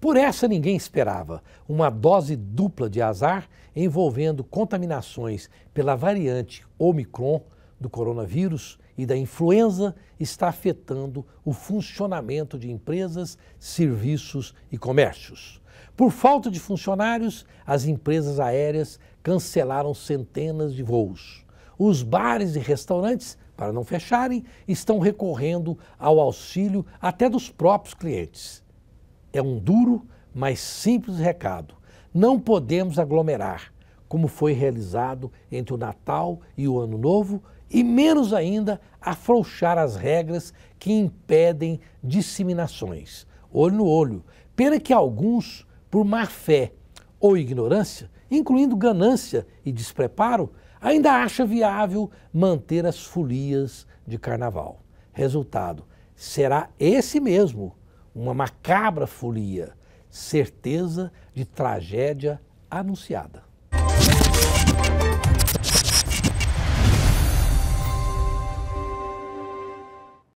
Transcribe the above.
Por essa ninguém esperava, uma dose dupla de azar envolvendo contaminações pela variante Omicron do coronavírus e da influenza está afetando o funcionamento de empresas, serviços e comércios. Por falta de funcionários, as empresas aéreas cancelaram centenas de voos. Os bares e restaurantes, para não fecharem, estão recorrendo ao auxílio até dos próprios clientes. É um duro, mas simples recado. Não podemos aglomerar, como foi realizado entre o Natal e o Ano Novo, e menos ainda afrouxar as regras que impedem disseminações, olho no olho, pena que alguns, por má fé ou ignorância, incluindo ganância e despreparo, ainda acha viável manter as folias de carnaval. Resultado, será esse mesmo uma macabra folia, certeza de tragédia anunciada.